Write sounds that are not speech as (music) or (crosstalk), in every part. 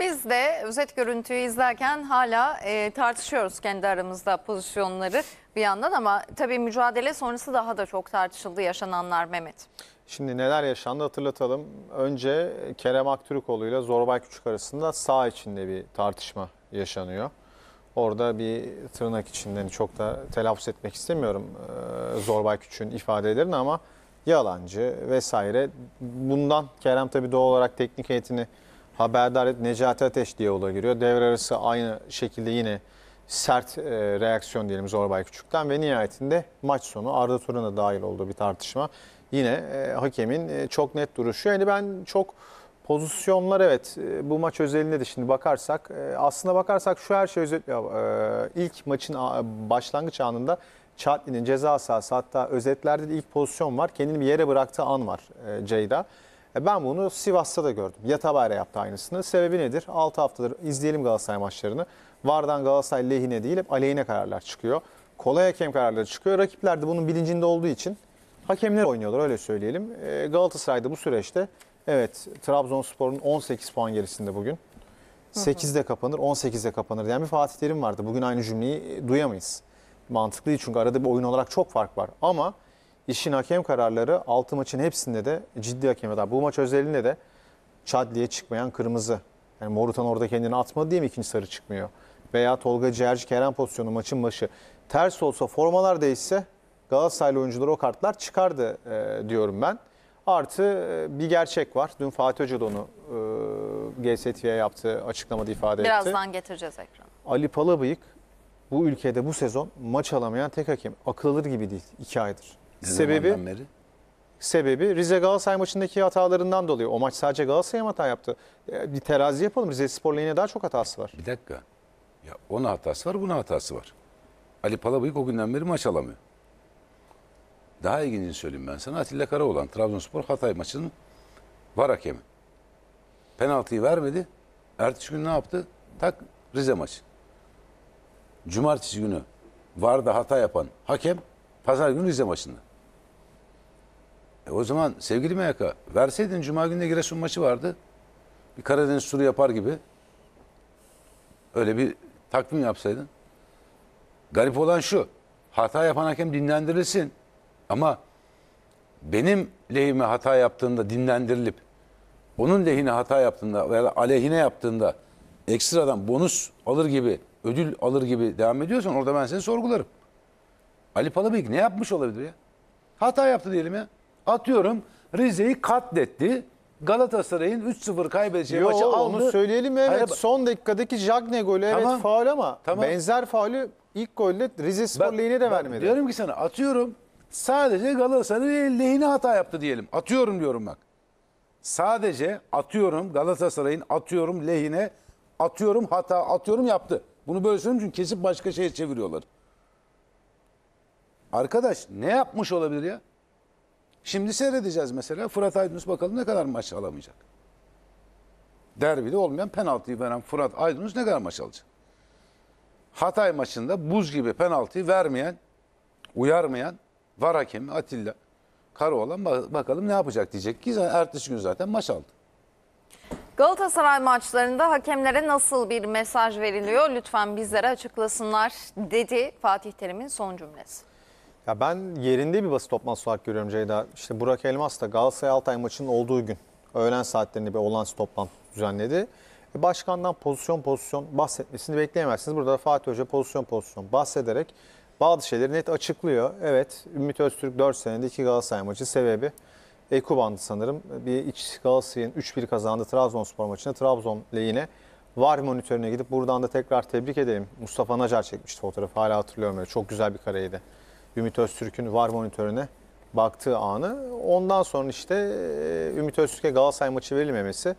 Biz de özet görüntüyü izlerken hala e, tartışıyoruz kendi aramızda pozisyonları bir yandan ama tabii mücadele sonrası daha da çok tartışıldı yaşananlar Mehmet. Şimdi neler yaşandı hatırlatalım. Önce Kerem Aktürkoğlu ile Zorbay Küçük arasında sağ içinde bir tartışma yaşanıyor. Orada bir tırnak içinde hani çok da telaffuz etmek istemiyorum e, Zorbay Küçük'ün ifadelerini ama yalancı vesaire. Bundan Kerem tabii doğal olarak teknik heyetini haberdar et Necati Ateş diye ola giriyor. Devre arası aynı şekilde yine sert e, reaksiyon diyelim Zorbay Küçük'ten ve nihayetinde maç sonu Arda Turan dahil olduğu bir tartışma. Yine e, hakemin e, çok net duruşu. Yani ben çok pozisyonlar evet e, bu maç özelinde de şimdi bakarsak e, aslında bakarsak şu her şey özetliyor. E, ilk maçın başlangıç anında Çatli'nin ceza sahası hatta özetlerde de ilk pozisyon var. Kendini bir yere bıraktığı an var e, Ceyda. Ben bunu Sivas'ta da gördüm. Yatabare yaptı aynısını. Sebebi nedir? 6 haftadır izleyelim Galatasaray maçlarını. Vardan Galatasaray lehine değil hep aleyhine kararlar çıkıyor. Kolay hakem kararları çıkıyor. Rakipler de bunun bilincinde olduğu için hakemler oynuyorlar öyle söyleyelim. Ee, Galatasaray'da bu süreçte evet Trabzonspor'un 18 puan gerisinde bugün. 8'de kapanır, 18'de kapanır diyen bir Fatih Terim vardı. Bugün aynı cümleyi duyamayız. Mantıklı değil çünkü arada bir oyun olarak çok fark var. Ama işin hakem kararları 6 maçın hepsinde de ciddi hakem hata. Bu maç özelinde de Çadli'ye çıkmayan kırmızı. Yani Morutan orada kendini atmadı diye mi ikinci sarı çıkmıyor? Veya Tolga Ciğerci Kerem pozisyonu maçın başı. Ters olsa formalar değişse Galatasaraylı oyuncuları o kartlar çıkardı e, diyorum ben. Artı e, bir gerçek var. Dün Fatih Hoca da onu e, GSTV'ye yaptığı açıklamada ifade Birazdan etti. Birazdan getireceğiz ekranı. Ali Palabıyık bu ülkede bu sezon maç alamayan tek hakem. Akıl alır gibi değil. iki aydır sebebi beri? sebebi Rize Galatasaray maçındaki hatalarından dolayı. O maç sadece Galatasaray'a hata yaptı? Bir terazi yapalım. Rize Spor'la yine daha çok hatası var. Bir dakika. Ya ona hatası var, buna hatası var. Ali Palabıyık o günden beri maç alamıyor. Daha ilginçini söyleyeyim ben sana. Atilla Karaoğlan, Trabzonspor Hatay maçının var hakemi. Penaltıyı vermedi. Ertesi gün ne yaptı? Tak Rize maçı. Cumartesi günü var hata yapan hakem pazar günü Rize maçında. E o zaman sevgili meyaka verseydin Cuma gününe Giresun maçı vardı. Bir Karadeniz turu yapar gibi. Öyle bir takvim yapsaydın. Garip olan şu. Hata yapan hakem dinlendirilsin. Ama benim lehime hata yaptığında dinlendirilip onun lehine hata yaptığında veya aleyhine yaptığında ekstradan bonus alır gibi, ödül alır gibi devam ediyorsan orada ben seni sorgularım. Ali Palabıyık ne yapmış olabilir ya? Hata yaptı diyelim ya. Atıyorum Rize'yi katletti. Galatasaray'ın 3-0 kaybedeceği Yo, maçı aldı. Onu söyleyelim evet. Hayır, son dakikadaki Jagne golü evet tamam, faul ama tamam. benzer faulü ilk golde Rize Spor ben, lehine de ben vermedi. Diyorum ki sana atıyorum sadece Galatasaray lehine hata yaptı diyelim. Atıyorum diyorum bak. Sadece atıyorum Galatasaray'ın atıyorum lehine atıyorum hata atıyorum yaptı. Bunu böyle söylüyorum çünkü kesip başka şeye çeviriyorlar. Arkadaş ne yapmış olabilir ya? Şimdi seyredeceğiz mesela Fırat Aydınus bakalım ne kadar maç alamayacak. Derbide olmayan penaltıyı veren Fırat Aydınus ne kadar maç alacak? Hatay maçında buz gibi penaltıyı vermeyen, uyarmayan var hakemi Atilla Karaoğlan bakalım ne yapacak diyecek ki ertesi gün zaten maç aldı. Galatasaray maçlarında hakemlere nasıl bir mesaj veriliyor lütfen bizlere açıklasınlar dedi Fatih Terim'in son cümlesi. Ya ben yerinde bir basın toplantısı olarak görüyorum Ceyda. İşte Burak Elmas da Galatasaray Altay maçının olduğu gün öğlen saatlerinde bir olan toplantı düzenledi. E başkandan pozisyon pozisyon bahsetmesini bekleyemezsiniz. Burada da Fatih Hoca pozisyon pozisyon bahsederek bazı şeyleri net açıklıyor. Evet Ümit Öztürk 4 senede 2 Galatasaray maçı sebebi Ekuban'dı sanırım. Bir iç Galatasaray'ın 3-1 kazandığı Trabzonspor maçında Trabzon lehine VAR monitörüne gidip buradan da tekrar tebrik edelim. Mustafa Nacar çekmişti fotoğrafı hala hatırlıyorum öyle. Çok güzel bir kareydi. Ümit Öztürk'ün VAR monitörüne baktığı anı. Ondan sonra işte e, Ümit Öztürk'e Galatasaray maçı verilmemesi.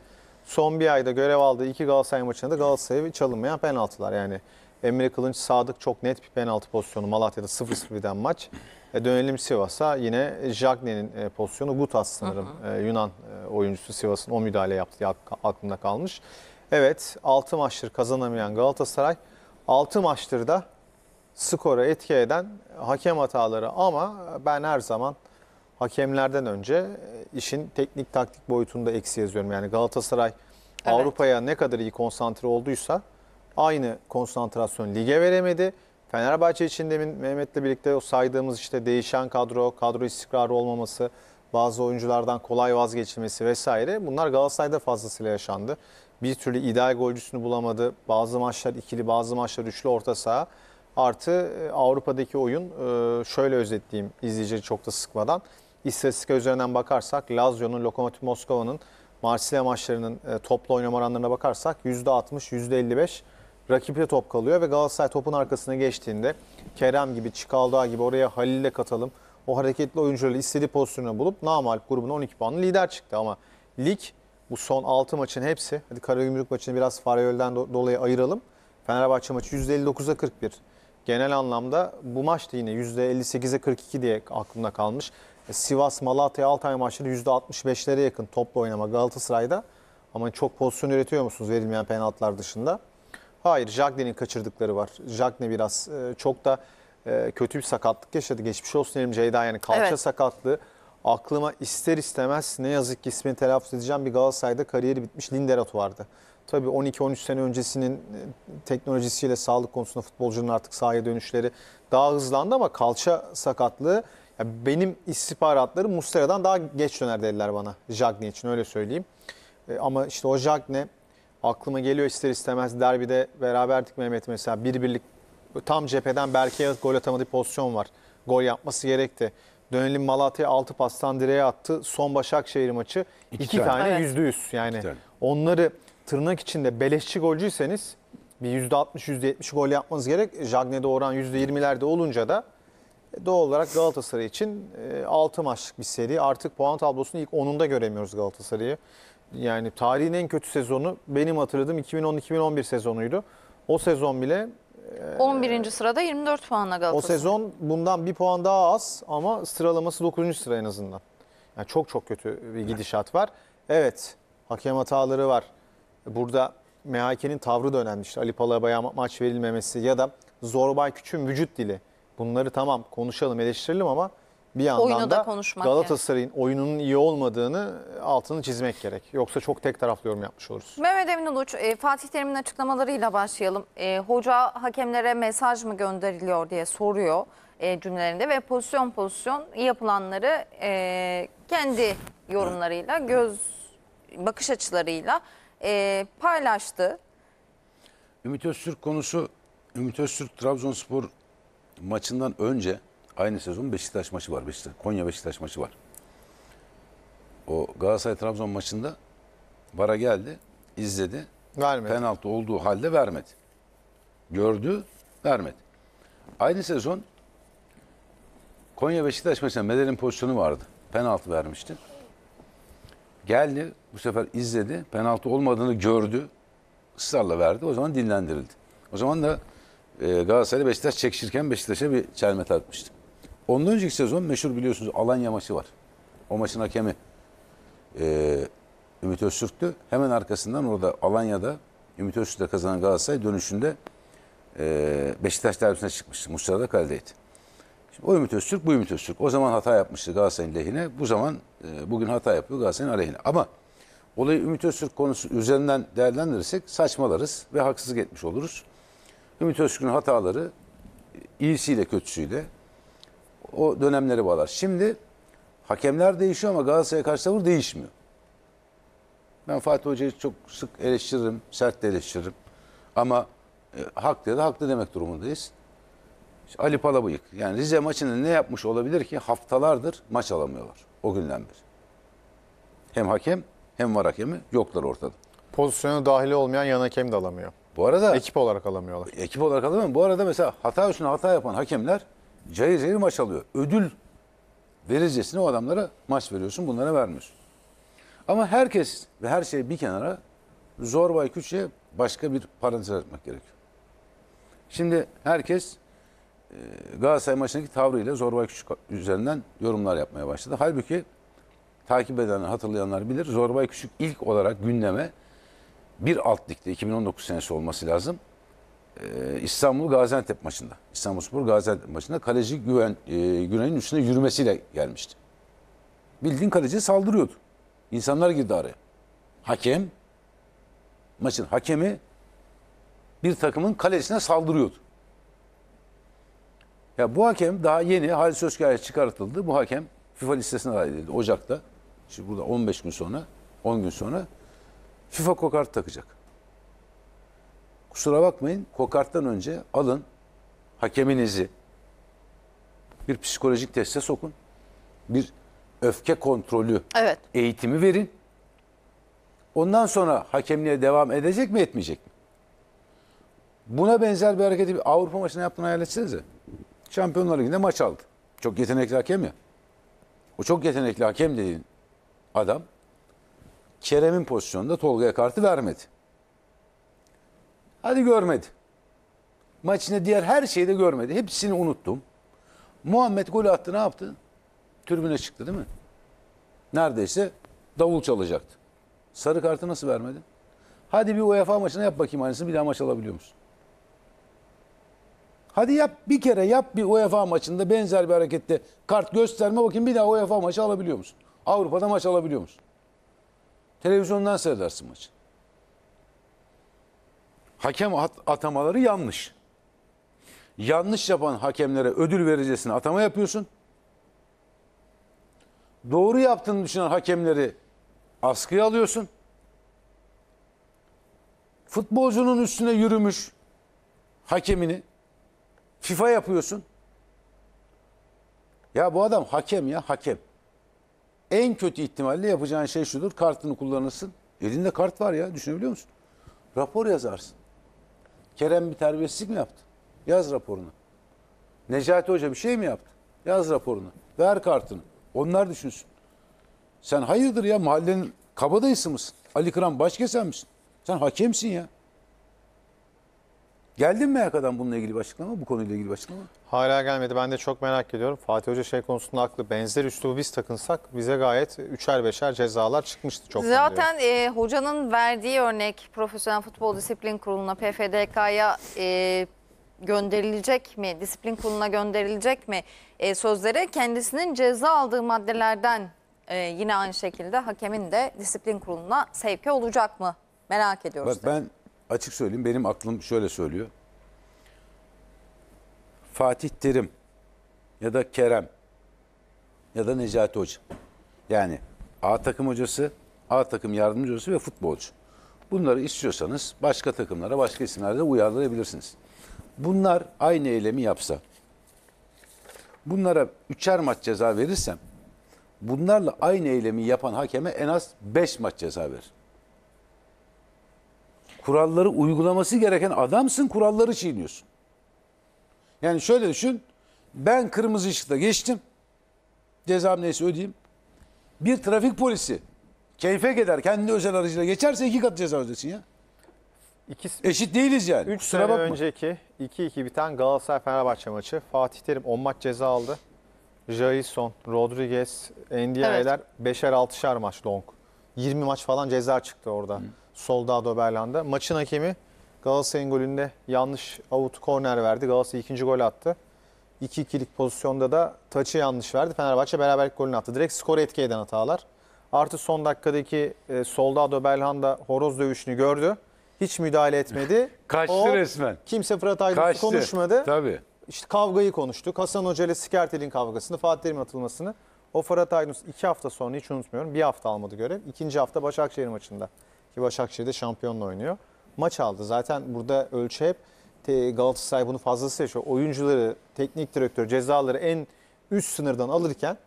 Son bir ayda görev aldığı iki Galatasaray maçında Galatasaray'a çalınmayan penaltılar. Yani Emre Kılınç Sadık çok net bir penaltı pozisyonu. Malatya'da 0-0'den maç. E, dönelim Sivas'a. Yine Jagne'nin e, pozisyonu Gutas sanırım. Hı hı. E, Yunan oyuncusu Sivas'ın o müdahale yaptığı aklımda kalmış. Evet 6 maçtır kazanamayan Galatasaray 6 maçtır da skora etki eden hakem hataları ama ben her zaman hakemlerden önce işin teknik taktik boyutunda eksi yazıyorum. Yani Galatasaray evet. Avrupa'ya ne kadar iyi konsantre olduysa aynı konsantrasyon lige veremedi. Fenerbahçe için demin Mehmet'le birlikte o saydığımız işte değişen kadro, kadro istikrarı olmaması, bazı oyunculardan kolay vazgeçilmesi vesaire bunlar Galatasaray'da fazlasıyla yaşandı. Bir türlü ideal golcüsünü bulamadı. Bazı maçlar ikili, bazı maçlar üçlü orta saha. Artı e, Avrupa'daki oyun e, şöyle özetleyeyim izleyiciyi çok da sıkmadan. İstatistik üzerinden bakarsak Lazio'nun, Lokomotiv Moskova'nın, Marsilya maçlarının e, toplu oynama oranlarına bakarsak %60, %55 rakiple top kalıyor ve Galatasaray topun arkasına geçtiğinde Kerem gibi, Çikaldağ gibi oraya Halil'le katalım. O hareketli oyuncuları istediği pozisyonu bulup Namalp grubunun 12 puanlı lider çıktı ama lig bu son 6 maçın hepsi, hadi Karagümrük maçını biraz Farayöl'den dolayı ayıralım. Fenerbahçe maçı %59'a 41 genel anlamda bu maçta yine %58'e 42 diye aklımda kalmış. E, Sivas, Malatya, Altay maçları %65'lere yakın topla oynama Galatasaray'da. Ama çok pozisyon üretiyor musunuz verilmeyen penaltılar dışında? Hayır, Jagne'nin kaçırdıkları var. Jagne biraz e, çok da e, kötü bir sakatlık yaşadı. Geçmiş olsun diyelim Ceyda yani kalça evet. sakatlığı. Aklıma ister istemez ne yazık ki ismini telaffuz edeceğim bir Galatasaray'da kariyeri bitmiş Linderat vardı. Tabii 12-13 sene öncesinin e, teknolojisiyle sağlık konusunda futbolcunun artık sahaya dönüşleri daha hızlandı ama kalça sakatlığı yani benim istihbaratlarım Mustera'dan daha geç döner dediler bana Jagne için öyle söyleyeyim. E, ama işte o Jagne aklıma geliyor ister istemez derbide beraberdik Mehmet mesela bir birlik tam cepheden Berke'ye gol atamadığı pozisyon var. Gol yapması gerekti. Dönelim Malatya'ya 6 pastan direğe attı. Son Başakşehir maçı 2 tane, iki tane evet. %100 yani. Onları tırnak içinde beleşçi golcüyseniz bir %60, %70 gol yapmanız gerek. Jagne'de oran %20'lerde olunca da doğal olarak Galatasaray için 6 e, maçlık bir seri. Artık puan tablosunu ilk 10'unda göremiyoruz Galatasaray'ı. Yani tarihin en kötü sezonu benim hatırladığım 2010-2011 sezonuydu. O sezon bile 11. E, sırada 24 puanla Galatasaray. O sezon bundan bir puan daha az ama sıralaması 9. sıra en azından. Yani çok çok kötü bir gidişat var. Evet, hakem hataları var. Burada MHK'nin tavrı da önemli. İşte Ali Palabaya maç verilmemesi ya da Zorbay Küçük'ün vücut dili. Bunları tamam konuşalım eleştirelim ama bir yandan da, da Galatasaray'ın yani. oyununun iyi olmadığını altını çizmek gerek. Yoksa çok tek taraflı yorum yapmış oluruz. Mehmet Emin Uluç, e, Fatih Terim'in açıklamalarıyla başlayalım. E, hoca hakemlere mesaj mı gönderiliyor diye soruyor e, cümlelerinde ve pozisyon pozisyon yapılanları kendi yorumlarıyla, göz bakış açılarıyla e, paylaştı. Ümit Öztürk konusu, Ümit Öztürk Trabzonspor maçından önce aynı sezon Beşiktaş maçı var. Beşiktaş, Konya Beşiktaş maçı var. O Galatasaray Trabzon maçında bara geldi, izledi. Vermedi. Penaltı olduğu halde vermedi. Gördü, vermedi. Aynı sezon Konya Beşiktaş maçında Medel'in pozisyonu vardı. Penaltı vermişti. Geldi bu sefer izledi. Penaltı olmadığını gördü. Israrla verdi. O zaman dinlendirildi. O zaman da e, Galatasaray Beşiktaş çekişirken Beşiktaş'a bir çelme takmıştı. Ondan önceki sezon meşhur biliyorsunuz Alanya maçı var. O maçın hakemi e, Ümit Öztürk'tü. Hemen arkasından orada Alanya'da Ümit Öztürk'le kazanan Galatasaray dönüşünde e, Beşiktaş derbisine çıkmıştı. Muslera da kaledeydi. Şimdi o Ümit Öztürk, bu Ümit Öztürk. O zaman hata yapmıştı Galatasaray'ın lehine. Bu zaman e, bugün hata yapıyor Galatasaray'ın aleyhine. Ama olayı Ümit Öztürk konusu üzerinden değerlendirirsek saçmalarız ve haksızlık etmiş oluruz. Ümit Öztürk'ün hataları e, iyisiyle kötüsüyle o dönemleri bağlar. Şimdi hakemler değişiyor ama Galatasaray'a karşı tavır değişmiyor. Ben Fatih Hoca'yı çok sık eleştiririm, sert de eleştiririm. Ama e, haklı ya da haklı demek durumundayız. İşte Ali Palabıyık. Yani Rize maçında ne yapmış olabilir ki haftalardır maç alamıyorlar o günden beri. Hem hakem hem var hakemi yoklar ortada. Pozisyona dahil olmayan yan hakem de alamıyor. Bu arada ekip olarak alamıyorlar. Ekip olarak alamıyor. Bu arada mesela hata üstüne hata yapan hakemler cayır cayır maç alıyor. Ödül verircesine o adamlara maç veriyorsun bunlara vermiyorsun. Ama herkes ve her şey bir kenara zorbay küçüğe başka bir parantez açmak gerekiyor. Şimdi herkes ee, Galatasaray maçındaki tavrıyla Zorbay Küçük üzerinden yorumlar yapmaya başladı. Halbuki takip edenler, hatırlayanlar bilir. Zorbay Küçük ilk olarak gündeme bir alt ligde 2019 senesi olması lazım. Ee, İstanbul Gaziantep maçında, İstanbulspor Gaziantep maçında kaleci Güven, e, Güven'in üstüne yürümesiyle gelmişti. Bildiğin kaleci saldırıyordu. İnsanlar girdi araya. Hakem, maçın hakemi bir takımın kalesine saldırıyordu. Ya bu hakem daha yeni Halis Özkaya çıkartıldı. Bu hakem FIFA listesine dahil edildi Ocak'ta. Şimdi burada 15 gün sonra, 10 gün sonra FIFA kokart takacak. Kusura bakmayın kokarttan önce alın hakeminizi bir psikolojik teste sokun. Bir öfke kontrolü evet. eğitimi verin. Ondan sonra hakemliğe devam edecek mi etmeyecek mi? Buna benzer bir hareketi bir Avrupa maçına yaptığını hayal etsenize. Şampiyonlar Ligi'nde maç aldı. Çok yetenekli hakem ya. O çok yetenekli hakem dediğin adam Kerem'in pozisyonunda Tolga'ya kartı vermedi. Hadi görmedi. Maçında diğer her şeyi de görmedi. Hepsini unuttum. Muhammed golü attı ne yaptı? Türbüne çıktı değil mi? Neredeyse davul çalacaktı. Sarı kartı nasıl vermedi? Hadi bir UEFA maçına yap bakayım aynısını bir daha maç alabiliyor musun? Hadi yap bir kere yap bir UEFA maçında benzer bir harekette kart gösterme bakayım bir daha UEFA maçı alabiliyor musun? Avrupa'da maç alabiliyor musun? Televizyondan seyredersin maçı. Hakem at atamaları yanlış. Yanlış yapan hakemlere ödül vereceksin, atama yapıyorsun. Doğru yaptığını düşünen hakemleri askıya alıyorsun. Futbolcunun üstüne yürümüş hakemini FIFA yapıyorsun. Ya bu adam hakem ya hakem. En kötü ihtimalle yapacağın şey şudur. Kartını kullanırsın. Elinde kart var ya düşünebiliyor musun? Rapor yazarsın. Kerem bir terbiyesizlik mi yaptı? Yaz raporunu. Necati Hoca bir şey mi yaptı? Yaz raporunu. Ver kartını. Onlar düşünsün. Sen hayırdır ya mahallenin kabadayısı mısın? Ali Kıran başkesen misin? Sen hakemsin ya. Geldin mi MHK'dan bununla ilgili bir açıklama? Bu konuyla ilgili bir açıklama? Hala gelmedi. Ben de çok merak ediyorum. Fatih Hoca şey konusunda haklı. Benzer üslubu biz takınsak bize gayet üçer beşer cezalar çıkmıştı çok. Zaten e, hocanın verdiği örnek Profesyonel Futbol Disiplin Kurulu'na, PFDK'ya e, gönderilecek mi? Disiplin Kurulu'na gönderilecek mi? E, sözleri kendisinin ceza aldığı maddelerden e, yine aynı şekilde hakemin de Disiplin Kurulu'na sevki olacak mı? Merak ediyoruz. Bak, ben açık söyleyeyim benim aklım şöyle söylüyor. Fatih Terim ya da Kerem ya da Necati Hoca. Yani A takım hocası, A takım yardımcı hocası ve futbolcu. Bunları istiyorsanız başka takımlara, başka isimlerde uyarlayabilirsiniz. Bunlar aynı eylemi yapsa, bunlara üçer maç ceza verirsem, bunlarla aynı eylemi yapan hakeme en az beş maç ceza verir kuralları uygulaması gereken adamsın kuralları çiğniyorsun. Yani şöyle düşün. Ben kırmızı ışıkta geçtim. Cezam neyse ödeyeyim. Bir trafik polisi keyfe gider kendi özel aracıyla geçerse iki kat ceza ödesin ya. İki, Eşit değiliz yani. 3 sene bakma. önceki 2-2 biten Galatasaray-Fenerbahçe maçı Fatih Terim 10 maç ceza aldı. Jason, Rodriguez, Endiayeler 5'er 6'şar maç long. 20 maç falan ceza çıktı orada. Hı. Soldado Berlanda. Maçın hakemi Galatasaray'ın golünde yanlış avut korner verdi. Galatasaray ikinci gol attı. 2-2'lik pozisyonda da taçı yanlış verdi. Fenerbahçe beraberlik golünü attı. Direkt skoru etki eden hatalar. Artı son dakikadaki e, Soldado Belhanda horoz dövüşünü gördü. Hiç müdahale etmedi. (laughs) Kaçtı o, resmen. Kimse Fırat Aydın'ı konuşmadı. Tabii. İşte kavgayı konuştu. Hasan Hoca ile Sikertel'in kavgasını, Fatih Terim'in atılmasını. O Fırat Aydınus iki hafta sonra hiç unutmuyorum. Bir hafta almadı görev. İkinci hafta Başakşehir maçında ki Başakşehir'de şampiyonla oynuyor. Maç aldı. Zaten burada ölçü hep Galatasaray bunu fazlası yaşıyor. Oyuncuları, teknik direktör cezaları en üst sınırdan alırken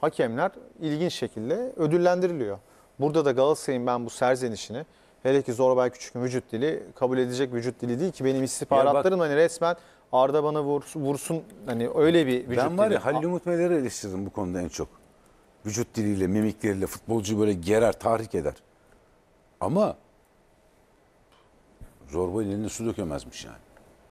hakemler ilginç şekilde ödüllendiriliyor. Burada da Galatasaray'ın ben bu serzenişini hele ki Zorbay Küçük'ün vücut dili kabul edecek vücut dili değil ki benim istihbaratlarım hani resmen Arda bana vursun, vursun hani öyle bir vücut Ben var ya Halil Umut Meler'i eleştirdim bu konuda en çok. Vücut diliyle, mimikleriyle futbolcu böyle gerer, tahrik eder. Ama zorba elini su dökemezmiş yani.